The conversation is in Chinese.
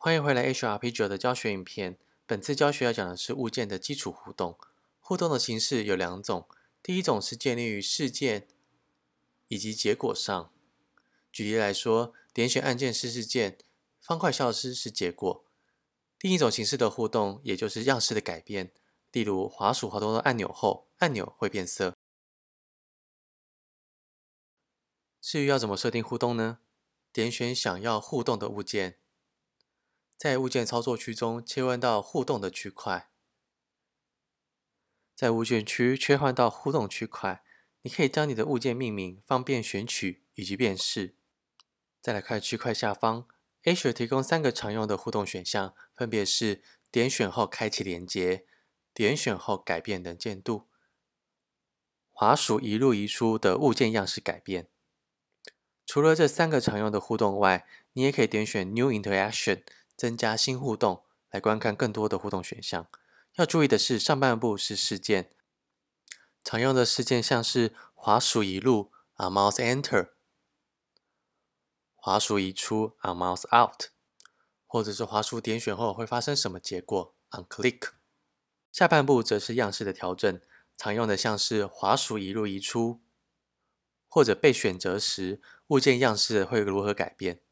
欢迎回来，H R P 九的教学影片。本次教学要讲的是物件的基础互动。互动的形式有两种，第一种是建立于事件以及结果上。举例来说，点选按键是事件，方块消失是结果。另一种形式的互动，也就是样式的改变。例如，滑鼠滑动到按钮后，按钮会变色。至于要怎么设定互动呢？点选想要互动的物件。在物件操作区中切换到互动的区块。在物件区切换到互动区块，你可以将你的物件命名，方便选取以及辨识。再来看区块下方，AI 提供三个常用的互动选项，分别是点选后开启连接、点选后改变能见度、滑鼠移入移出的物件样式改变。除了这三个常用的互动外，你也可以点选 New Interaction。增加新互动来观看更多的互动选项。要注意的是，上半部是事件，常用的事件像是滑鼠移入 a mouse enter）、滑鼠移出 a mouse out），或者是滑鼠点选后会发生什么结果 u n click）。下半部则是样式的调整，常用的像是滑鼠移入、移出，或者被选择时物件样式会如何改变。